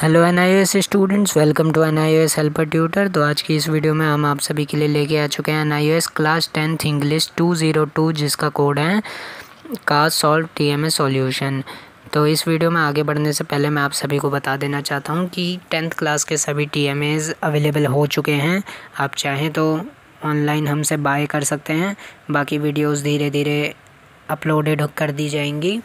hello N I S students welcome to N I S helper tutor तो आज की इस वीडियो में हम आप सभी के लिए लेके आ चुके हैं N I S class tenth English two zero two जिसका कोड है का solve T M A solution तो इस वीडियो में आगे बढ़ने से पहले मैं आप सभी को बता देना चाहता हूँ कि टेंथ क्लास के सभी टी एम एज़ अवेलेबल हो चुके हैं आप चाहें तो ऑनलाइन हमसे बाय कर सकते हैं बाकी वीडियोज़ धीरे धीरे अपलोडेड कर दी जाएंगी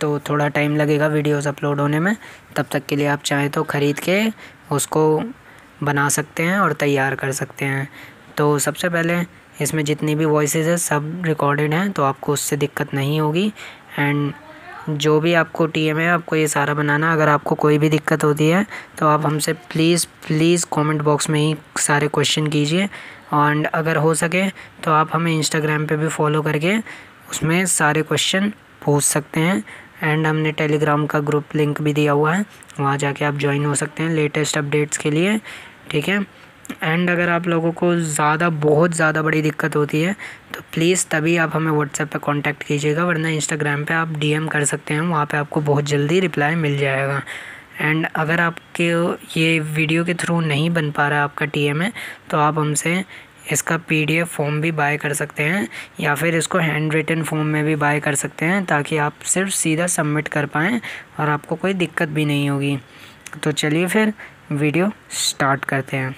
तो थोड़ा टाइम लगेगा वीडियोस अपलोड होने में तब तक के लिए आप चाहें तो ख़रीद के उसको बना सकते हैं और तैयार कर सकते हैं तो सबसे पहले इसमें जितनी भी वॉइस है सब रिकॉर्डेड हैं तो आपको उससे दिक्कत नहीं होगी एंड जो भी आपको टी एम है आपको ये सारा बनाना अगर आपको कोई भी दिक्कत होती है तो आप हमसे प्लीज़ प्लीज़ कमेंट बॉक्स में ही सारे क्वेश्चन कीजिए एंड अगर हो सके तो आप हमें इंस्टाग्राम पे भी फॉलो करके उसमें सारे क्वेश्चन पूछ सकते हैं एंड हमने टेलीग्राम का ग्रुप लिंक भी दिया हुआ है वहाँ जाके आप ज्वाइन हो सकते हैं लेटेस्ट अपडेट्स के लिए ठीक है एंड अगर आप लोगों को ज़्यादा बहुत ज़्यादा बड़ी दिक्कत होती है तो प्लीज़ तभी आप हमें व्हाट्सएप पे कांटेक्ट कीजिएगा वरना इंस्टाग्राम पे आप डीएम कर सकते हैं वहाँ पे आपको बहुत जल्दी रिप्लाई मिल जाएगा एंड अगर आपके ये वीडियो के थ्रू नहीं बन पा रहा आपका टी है तो आप हमसे इसका पीडीएफ फॉर्म भी बाय कर सकते हैं या फिर इसको हैंड रिटन फॉर्म में भी बाय कर सकते हैं ताकि आप सिर्फ सीधा सबमिट कर पाएँ और आपको कोई दिक्कत भी नहीं होगी तो चलिए फिर वीडियो स्टार्ट करते हैं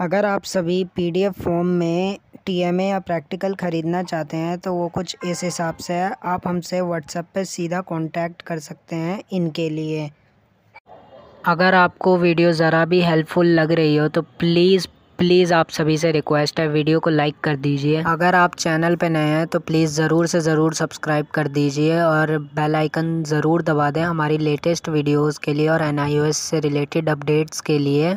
अगर आप सभी पीडीएफ फॉर्म में टीएमए या प्रैक्टिकल ख़रीदना चाहते हैं तो वो कुछ इस हिसाब से है आप हमसे व्हाट्सएप पे सीधा कांटेक्ट कर सकते हैं इनके लिए अगर आपको वीडियो ज़रा भी हेल्पफुल लग रही हो तो प्लीज़ प्लीज़ आप सभी से रिक्वेस्ट है वीडियो को लाइक कर दीजिए अगर आप चैनल पर नए हैं तो प्लीज़ ज़रूर से ज़रूर सब्सक्राइब कर दीजिए और बेल आइकन ज़रूर दबा दें हमारी लेटेस्ट वीडियोस के लिए और एन से रिलेटेड अपडेट्स के लिए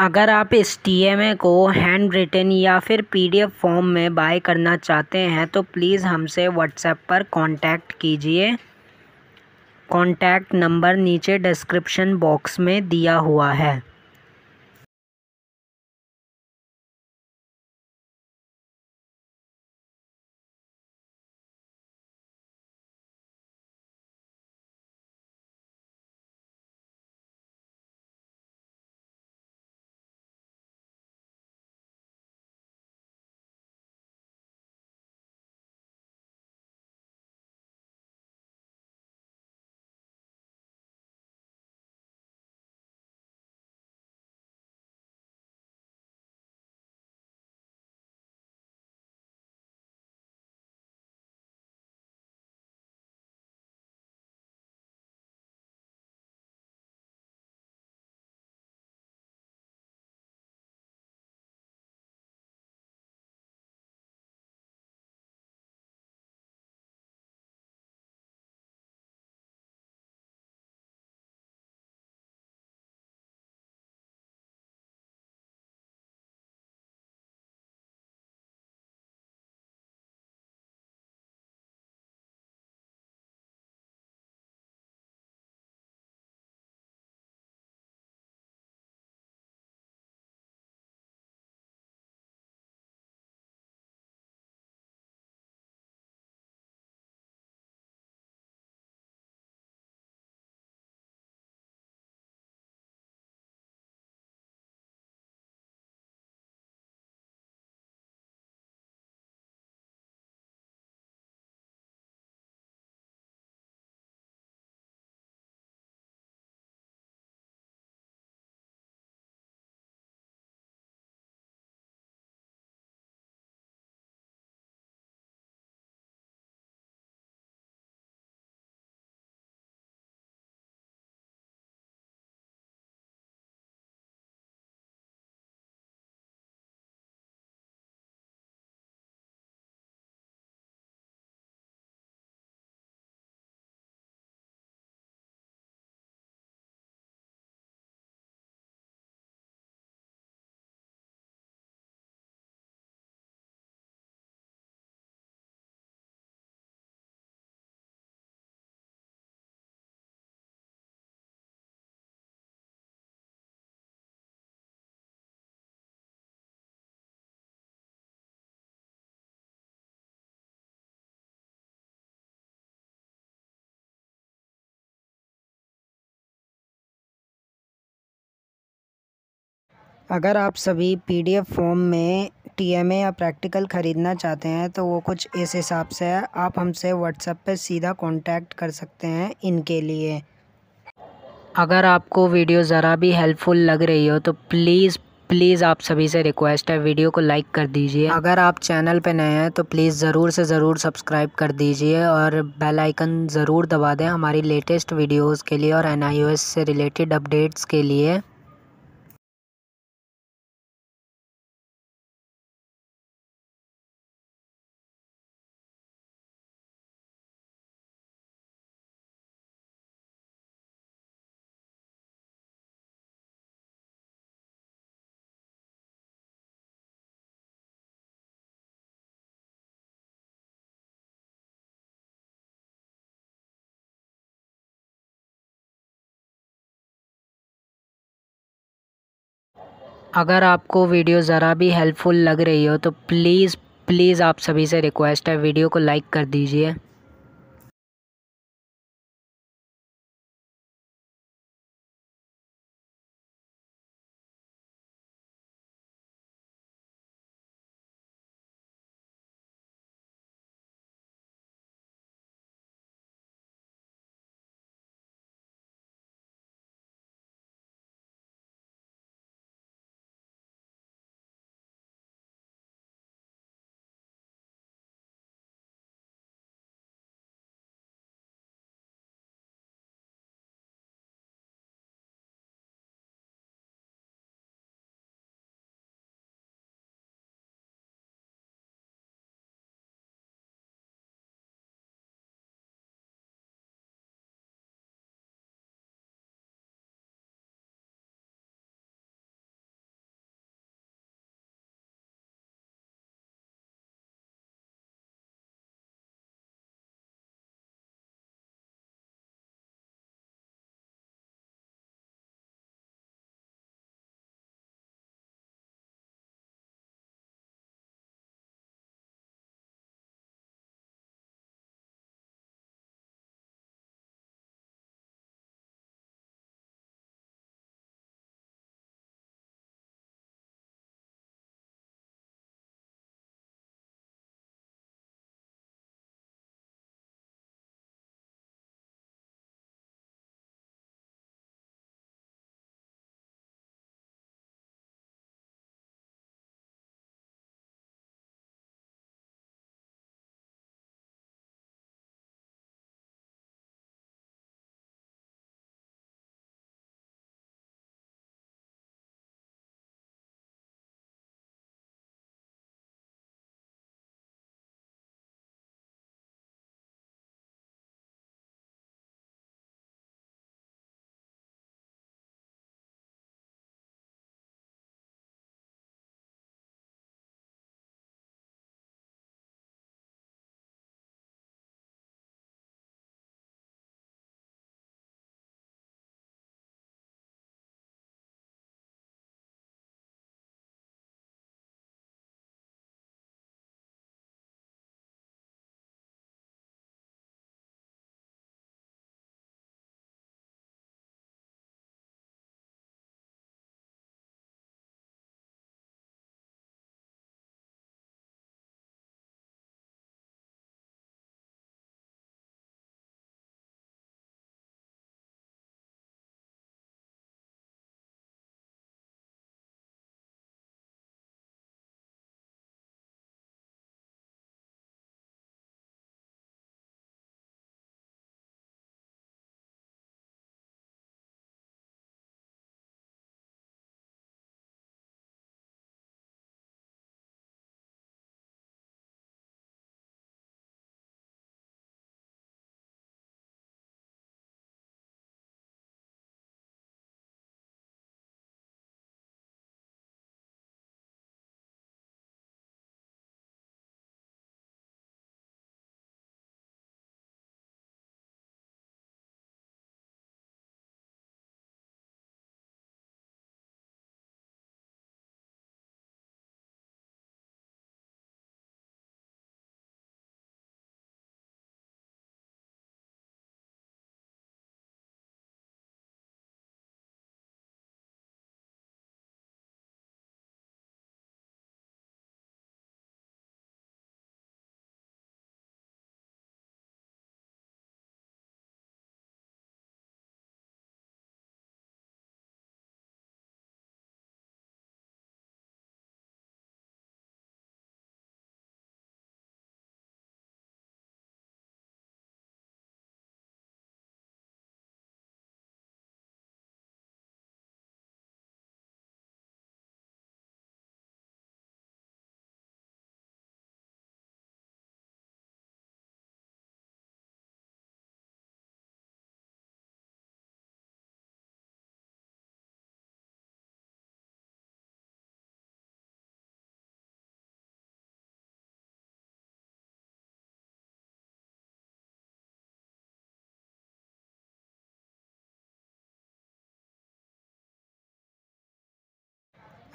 अगर आप इस ए को हैंड रिटन या फिर पीडीएफ फॉर्म में बाय करना चाहते हैं तो प्लीज़ हमसे व्हाट्सएप पर कांटेक्ट कीजिए कांटेक्ट नंबर नीचे डिस्क्रिप्शन बॉक्स में दिया हुआ है अगर आप सभी पीडीएफ फॉर्म में टीएमए या प्रैक्टिकल ख़रीदना चाहते हैं तो वो कुछ इस हिसाब से है आप हमसे व्हाट्सएप पे सीधा कांटेक्ट कर सकते हैं इनके लिए अगर आपको वीडियो ज़रा भी हेल्पफुल लग रही हो तो प्लीज़ प्लीज़ आप सभी से रिक्वेस्ट है वीडियो को लाइक कर दीजिए अगर आप चैनल पर नए हैं तो प्लीज़ ज़रूर से ज़रूर सब्सक्राइब कर दीजिए और बेल आइकन ज़रूर दबा दें हमारी लेटेस्ट वीडियोस के लिए और एन से रिलेटेड अपडेट्स के लिए अगर आपको वीडियो ज़रा भी हेल्पफुल लग रही हो तो प्लीज़ प्लीज़ आप सभी से रिक्वेस्ट है वीडियो को लाइक कर दीजिए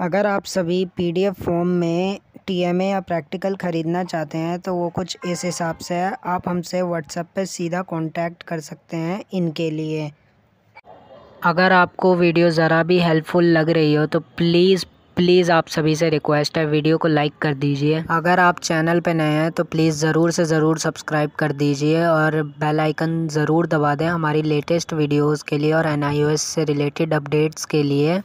अगर आप सभी पीडीएफ फॉर्म में टीएमए या प्रैक्टिकल ख़रीदना चाहते हैं तो वो कुछ इस हिसाब से है आप हमसे व्हाट्सएप पे सीधा कांटेक्ट कर सकते हैं इनके लिए अगर आपको वीडियो ज़रा भी हेल्पफुल लग रही हो तो प्लीज़ प्लीज़ आप सभी से रिक्वेस्ट है वीडियो को लाइक कर दीजिए अगर आप चैनल पर नए हैं तो प्लीज़ ज़रूर से ज़रूर सब्सक्राइब कर दीजिए और बेल आइकन ज़रूर दबा दें हमारी लेटेस्ट वीडियोस के लिए और एन से रिलेटेड अपडेट्स के लिए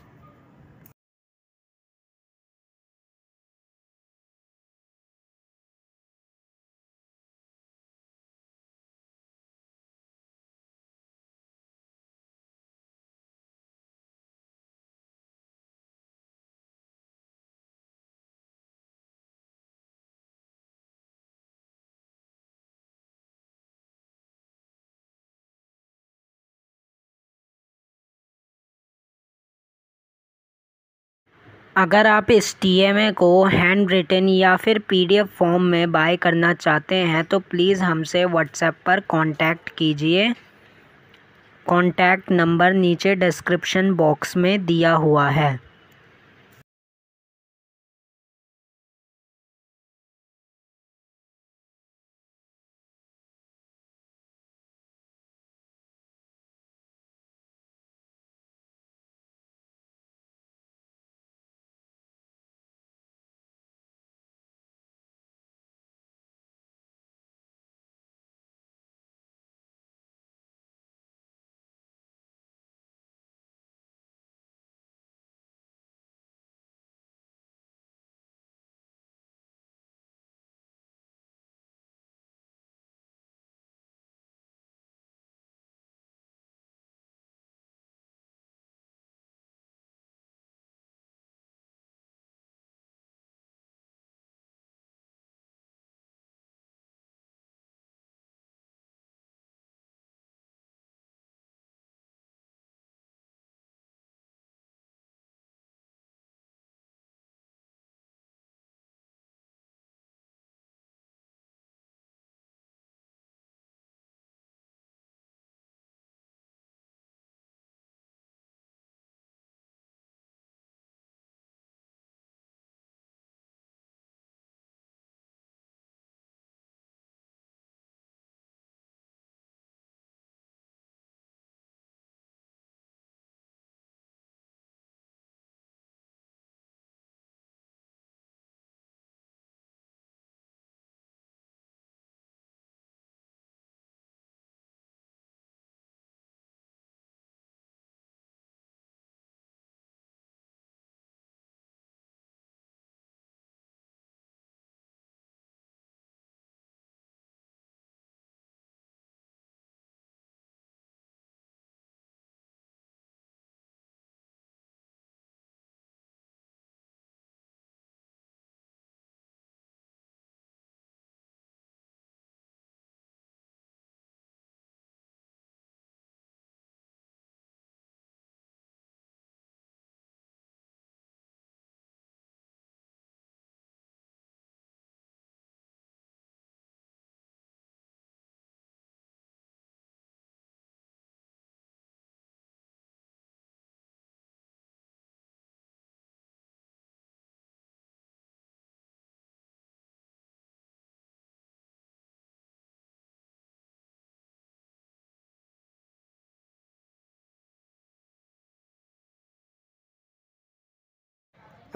अगर आप इस टी एम ए को हैंड रिटन या फिर पी डी एफ फॉर्म में बाय करना चाहते हैं तो प्लीज़ हमसे व्हाट्सएप पर कांटेक्ट कीजिए कांटेक्ट नंबर नीचे डिस्क्रिप्शन बॉक्स में दिया हुआ है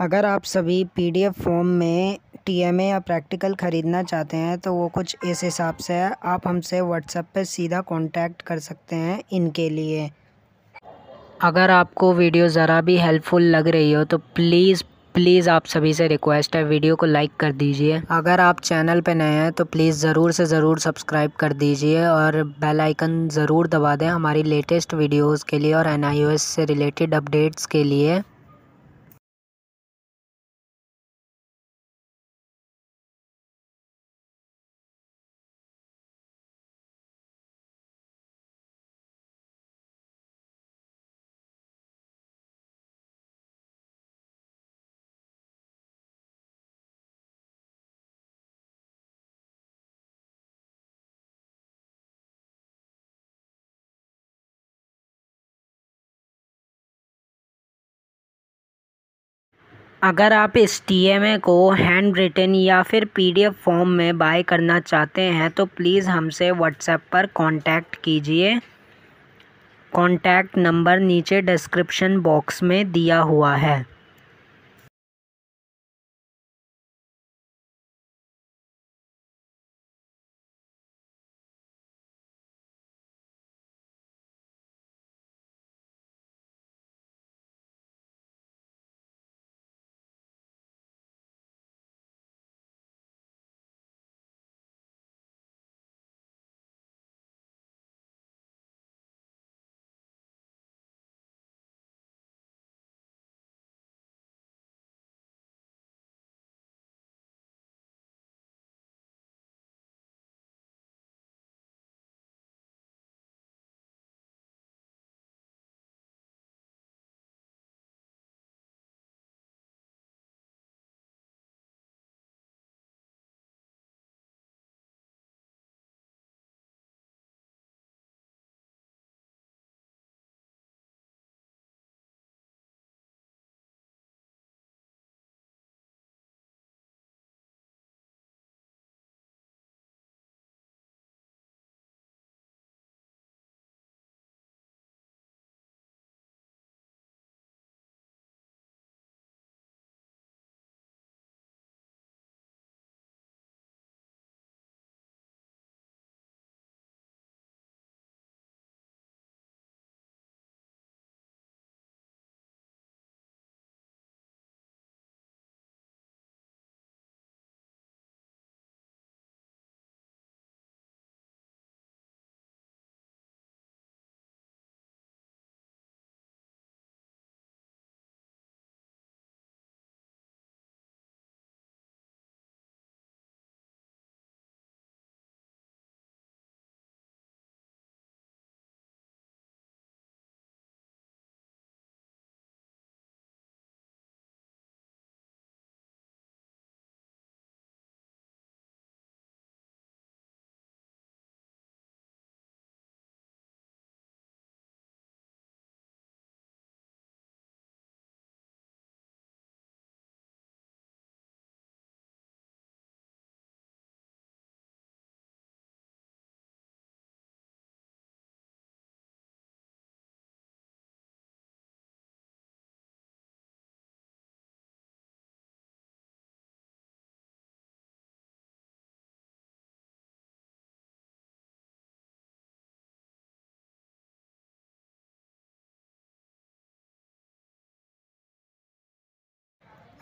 अगर आप सभी पीडीएफ फॉर्म में टीएमए या प्रैक्टिकल ख़रीदना चाहते हैं तो वो कुछ इस हिसाब से है आप हमसे व्हाट्सएप पे सीधा कांटेक्ट कर सकते हैं इनके लिए अगर आपको वीडियो ज़रा भी हेल्पफुल लग रही हो तो प्लीज़ प्लीज़ आप सभी से रिक्वेस्ट है वीडियो को लाइक कर दीजिए अगर आप चैनल पर नए हैं तो प्लीज़ ज़रूर से ज़रूर सब्सक्राइब कर दीजिए और बेल आइकन ज़रूर दबा दें हमारी लेटेस्ट वीडियोस के लिए और एन से रिलेटेड अपडेट्स के लिए अगर आप इस ए को हैंड रिटन या फिर पीडीएफ फॉर्म में बाय करना चाहते हैं तो प्लीज़ हमसे व्हाट्सएप पर कांटेक्ट कीजिए कांटेक्ट नंबर नीचे डिस्क्रिप्शन बॉक्स में दिया हुआ है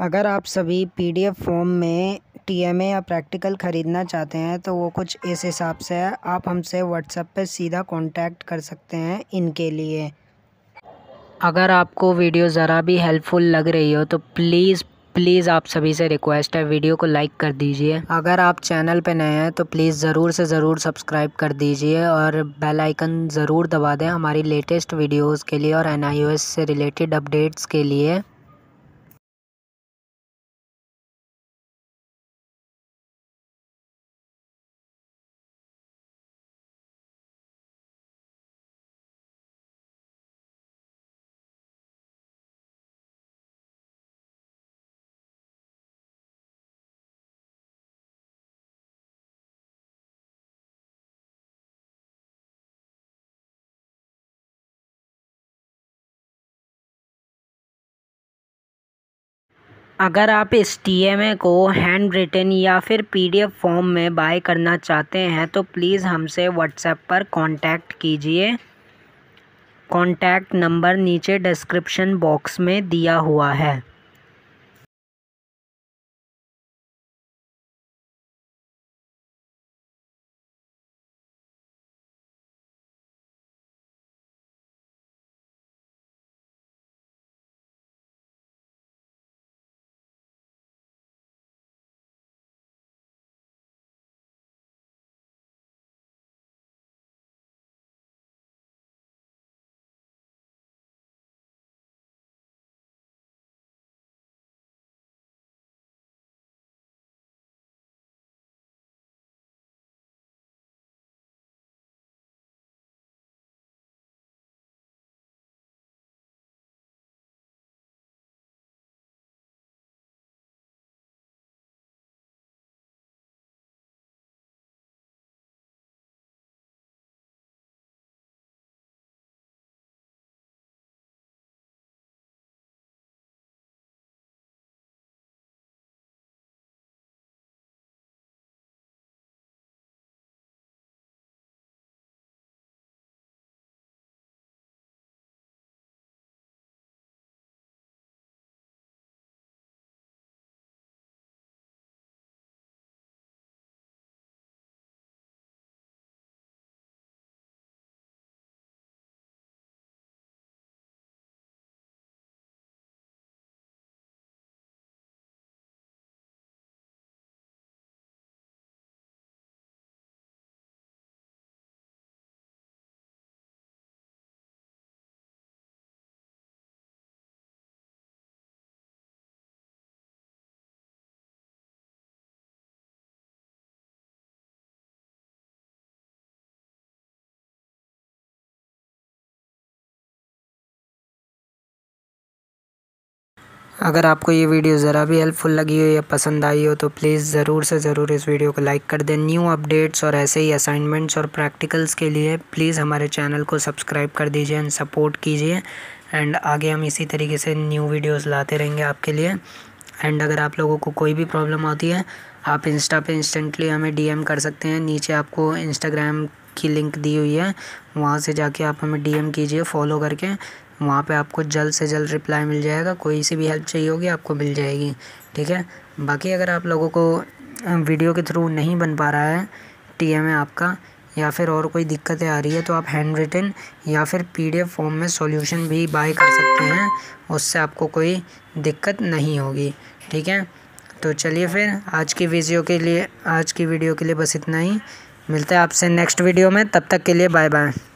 अगर आप सभी पीडीएफ फॉर्म में टीएमए या प्रैक्टिकल ख़रीदना चाहते हैं तो वो कुछ इस हिसाब से है आप हमसे व्हाट्सएप पे सीधा कांटेक्ट कर सकते हैं इनके लिए अगर आपको वीडियो ज़रा भी हेल्पफुल लग रही हो तो प्लीज़ प्लीज़ आप सभी से रिक्वेस्ट है वीडियो को लाइक कर दीजिए अगर आप चैनल पे नए हैं तो प्लीज़ ज़रूर से ज़रूर सब्सक्राइब कर दीजिए और बेल आइकन ज़रूर दबा दें हमारी लेटेस्ट वीडियोस के लिए और एन से रिलेटेड अपडेट्स के लिए अगर आप इस टी एम ए को हैंड रिटन या फिर पी डी एफ फॉर्म में बाय करना चाहते हैं तो प्लीज़ हमसे व्हाट्सएप पर कांटेक्ट कीजिए कांटेक्ट नंबर नीचे डिस्क्रिप्शन बॉक्स में दिया हुआ है अगर आपको ये वीडियो ज़रा भी हेल्पफुल लगी हो या पसंद आई हो तो प्लीज़ ज़रूर से ज़रूर इस वीडियो को लाइक कर दें न्यू अपडेट्स और ऐसे ही असाइनमेंट्स और प्रैक्टिकल्स के लिए प्लीज़ हमारे चैनल को सब्सक्राइब कर दीजिए एंड सपोर्ट कीजिए एंड आगे हम इसी तरीके से न्यू वीडियोज़ लाते रहेंगे आपके लिए एंड अगर आप लोगों को कोई भी प्रॉब्लम आती है आप इंस्टा पर इंस्टेंटली हमें डी कर सकते हैं नीचे आपको इंस्टाग्राम की लिंक दी हुई है वहाँ से जाके आप हमें डीएम कीजिए फॉलो करके वहाँ पे आपको जल्द से जल्द रिप्लाई मिल जाएगा कोई सी भी हेल्प चाहिए होगी आपको मिल जाएगी ठीक है बाकी अगर आप लोगों को वीडियो के थ्रू नहीं बन पा रहा है टी एम आपका या फिर और कोई दिक्कतें आ रही है तो आप हैंड रिटन या फिर पीडीएफ फॉर्म में सॉल्यूशन भी बाय कर सकते हैं उससे आपको कोई दिक्कत नहीं होगी ठीक है तो चलिए फिर आज की वीडियो के लिए आज की वीडियो के लिए बस इतना ही मिलते हैं आपसे नेक्स्ट वीडियो में तब तक के लिए बाय बाय